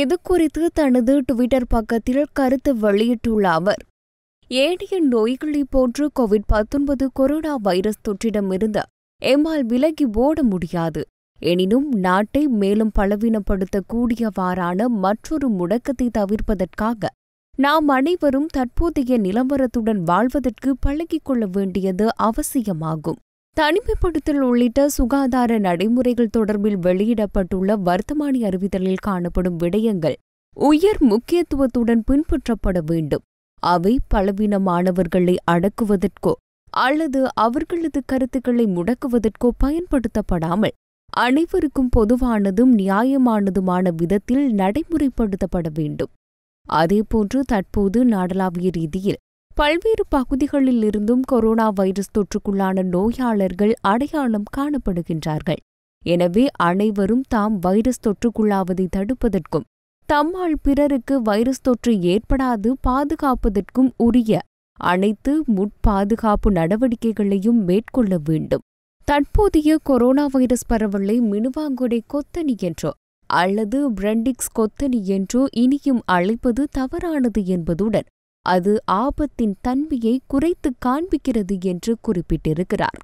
இது குறித்து தனது டுவிட்டர் பக்கத்தில் கருத்து வெளியிட்டுள்ள அவர் ஏனைய நோய்களைப் போன்று கோவிட் பத்தொன்பது கொரோனா வைரஸ் தொற்றிடமிருந்து எம்மால் விலகி ஓட முடியாது எனினும் நாட்டை மேலும் பலவீனப்படுத்தக்கூடியவாறான மற்றொரு முடக்கத்தை தவிர்ப்பதற்காக நாம் அனைவரும் தற்போதைய நிலவரத்துடன் வாழ்வதற்கு பழகிக் கொள்ள வேண்டியது அவசியமாகும் தனிமைப்படுத்தல் உள்ளிட்ட சுகாதார நடைமுறைகள் தொடர்பில் வெளியிடப்பட்டுள்ள வர்த்தமானி அறிவித்தலில் காணப்படும் விடயங்கள் உயர் முக்கியத்துவத்துடன் பின்பற்றப்பட வேண்டும் அவை பலவீனமானவர்களை அடக்குவதற்கோ அல்லது அவர்களது கருத்துக்களை முடக்குவதற்கோ பயன்படுத்தப்படாமல் அனைவருக்கும் பொதுவானதும் நியாயமானதுமான விதத்தில் நடைமுறைப்படுத்தப்பட வேண்டும் அதேபோன்று தற்போது நாடளாவிய ரீதியில் பல்வேறு பகுதிகளில் இருந்தும் கொரோனா வைரஸ் தொற்றுக்குள்ளான நோயாளர்கள் அடையாளம் காணப்படுகின்றார்கள் எனவே அனைவரும் தாம் வைரஸ் தொற்றுக்குள்ளாவதை தடுப்பதற்கும் தம்மால் பிறருக்கு வைரஸ் தொற்று ஏற்படாது பாதுகாப்பதற்கும் உரிய அனைத்து முட்பாதுகாப்பு நடவடிக்கைகளையும் மேற்கொள்ள வேண்டும் தற்போதைய கொரோனா வைரஸ் பரவலை மினுவாங்குடை கொத்தனி என்றோ அல்லது பிரண்டிக்ஸ் கொத்தனி என்றோ இனியும் அழைப்பது தவறானது என்பதுடன் அது ஆபத்தின் தன்மையை குறைத்து காண்பிக்கிறது என்று குறிப்பிட்டிருக்கிறார்